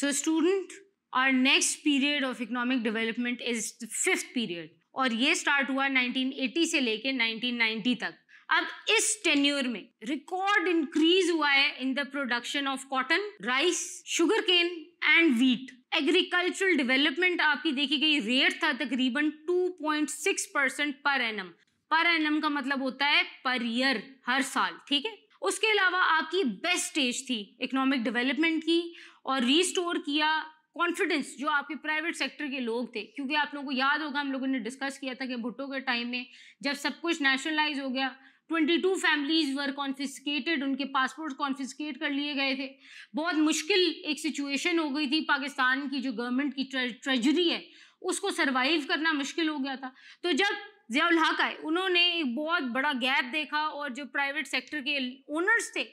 सो student और next period of economic development is fifth period और ये स्टार्ट हुआ 1980 से लेके 1990 तक अब इस टेन्यूर में रिकॉर्ड इंक्रीज हुआ है in the production of cotton rice sugar cane and wheat agricultural development आपकी देखी गई रेट था तकरीबन 2.6 percent per annum per annum का मतलब होता है पर ईयर हर साल ठीक है उसके अलावा आपकी बेस्ट स्टेज थी इकोनॉमिक डेवलपमेंट की और रीस्टोर किया कॉन्फिडेंस जो आपके प्राइवेट सेक्टर के लोग थे क्योंकि आप लोगों को याद होगा हम लोगों ने डिस्कस किया था कि भुट्टो के टाइम में जब सब कुछ नेशनलाइज हो गया 22 फैमिलीज वर कॉन्फिस्केटेड उनके पासपोर्ट कॉन्फिस्केट कर लिए गए थे बहुत मुश्किल एक सिचुएशन हो गई थी पाकिस्तान की जो गवर्नमेंट की ट्रेजरी है उसको सरवाइव करना मुश्किल हो गया था तो जब जियाउल हक आए उन्होंने एक बहुत बड़ा गैप देखा और जो प्राइवेट सेक्टर के ओनर्स थे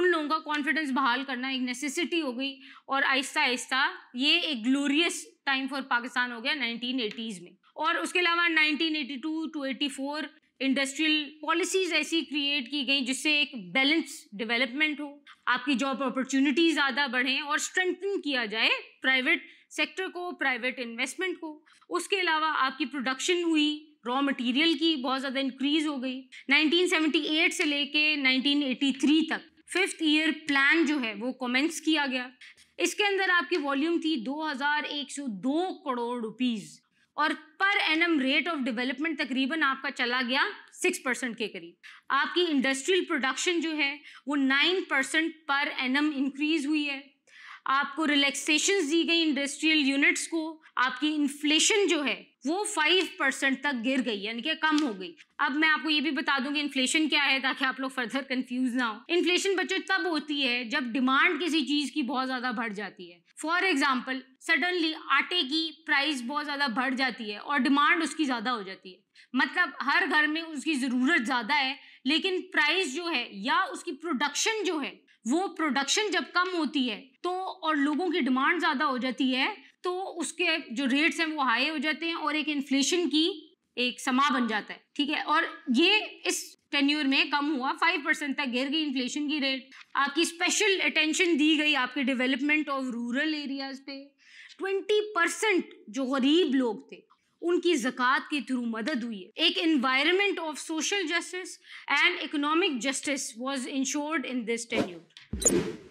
उन लोगों का कॉन्फिडेंस बहाल करना एक नेसेसिटी हो गई और आहिस्ता आहिस्ता ये एक ग्लोरियस टाइम फॉर पाकिस्तान हो गया नाइनटीन में और उसके अलावा 1982 टू 84 इंडस्ट्रियल पॉलिसीज ऐसी क्रिएट की गई जिससे एक बैलेंस डेवलपमेंट हो आपकी जॉब अपॉर्चुनिटीज ज़्यादा बढ़ें और स्ट्रेंथन किया जाए प्राइवेट सेक्टर को प्राइवेट इन्वेस्टमेंट को उसके अलावा आपकी प्रोडक्शन हुई रॉ मटेरियल की बहुत ज़्यादा इंक्रीज हो गई 1978 से लेके 1983 तक फिफ्थ ईयर प्लान जो है वो कमेंस किया गया इसके अंदर आपकी वॉल्यूम थी 2102 करोड़ रुपीज और पर एन रेट ऑफ डेवलपमेंट तकरीबन आपका चला गया सिक्स परसेंट के करीब आपकी इंडस्ट्रियल प्रोडक्शन जो है वो नाइन परसेंट पर एन इंक्रीज हुई है आपको रिलैक्सेशन दी गई इंडस्ट्रियल यूनिट्स को आपकी इन्फ्लेशन जो है वो फाइव परसेंट तक गिर गई यानी कि कम हो गई अब मैं आपको ये भी बता दूं कि इन्फ्लेशन क्या है ताकि आप लोग फर्दर कंफ्यूज ना हो इन्फ्लेशन बच्चों तब होती है जब डिमांड किसी चीज़ की बहुत ज़्यादा बढ़ जाती है फॉर एग्जाम्पल सडनली आटे की प्राइस बहुत ज़्यादा बढ़ जाती है और डिमांड उसकी ज़्यादा हो जाती है मतलब हर घर में उसकी ज़रूरत ज़्यादा है लेकिन प्राइस जो है या उसकी प्रोडक्शन जो है वो प्रोडक्शन जब कम होती है तो और लोगों की डिमांड ज़्यादा हो जाती है तो उसके जो रेट्स हैं वो हाई हो जाते हैं और एक इन्फ्लेशन की एक समा बन जाता है ठीक है और ये इस टेन्यूर में कम हुआ फाइव परसेंट तक गिर गई इन्फ्लेशन की रेट आपकी स्पेशल अटेंशन दी गई आपके डेवलपमेंट ऑफ रूरल एरियाज पे ट्वेंटी परसेंट जो गरीब लोग थे उनकी जक़ात के थ्रू मदद हुई है एक environment of social justice and economic justice was ensured in this tenure